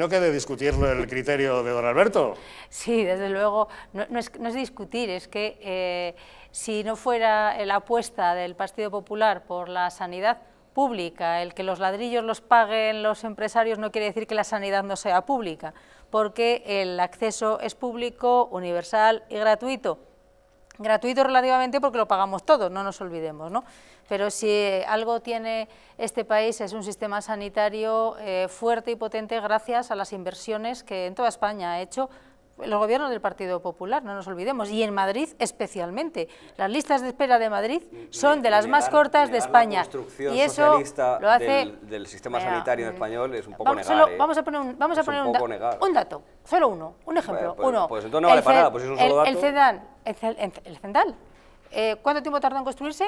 No quede discutirlo el criterio de don Alberto. Sí, desde luego, no, es, discutir, es que eh, si no fuera la apuesta del Partido Popular por la sanidad pública, el que los ladrillos los paguen los empresarios no quiere decir que la sanidad no sea pública, porque el acceso es público, universal y gratuito. Gratuito relativamente porque lo pagamos todos, no nos olvidemos, ¿no? Pero si algo tiene este país es un sistema sanitario eh, fuerte y potente gracias a las inversiones que en toda España ha hecho los gobiernos del Partido Popular, no nos olvidemos, y en Madrid especialmente. Las listas de espera de Madrid son de las más cortas de España. La construcción y eso socialista lo del, sistema sanitario eh, español es un poco vamos ¿eh? Vamos a poner un, vamos a poner un, dato, solo uno, un ejemplo, pues, uno. Pues no vale el para nada, pues es un solo dato. El el, eh, ¿cuánto tiempo tardó en construirse?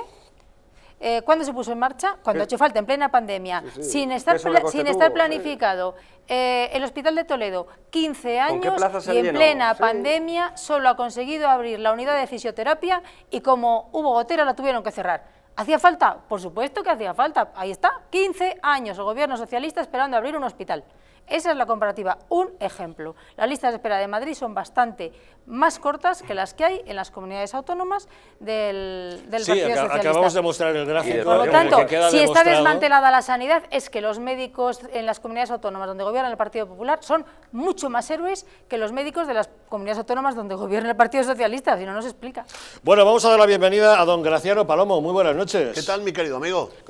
Eh, ¿Cuándo se puso en marcha? Cuando ha hecho falta, en plena pandemia, sin estar, sin estar planificado. Eh, el Hospital de Toledo, 15 años y en plena pandemia solo ha conseguido abrir la unidad de fisioterapia y como hubo gotera la tuvieron que cerrar. ¿Hacía falta? Por supuesto que hacía falta. Ahí está, 15 años el gobierno socialista esperando abrir un hospital. Esa es la comparativa, un ejemplo. Las listas de espera de Madrid son bastante más cortas que las que hay en las comunidades autónomas del, Partido acabamos de mostrar el gráfico. Por lo tanto, si está desmantelada la sanidad, es que los médicos en las comunidades autónomas donde gobierna el Partido Popular son mucho más héroes que los médicos de las comunidades autónomas donde gobierna el Partido Socialista, si no, nos explica. Bueno, vamos a dar la bienvenida a don Graciano Palomo. Muy buenas noches. ¿Qué tal, mi querido amigo?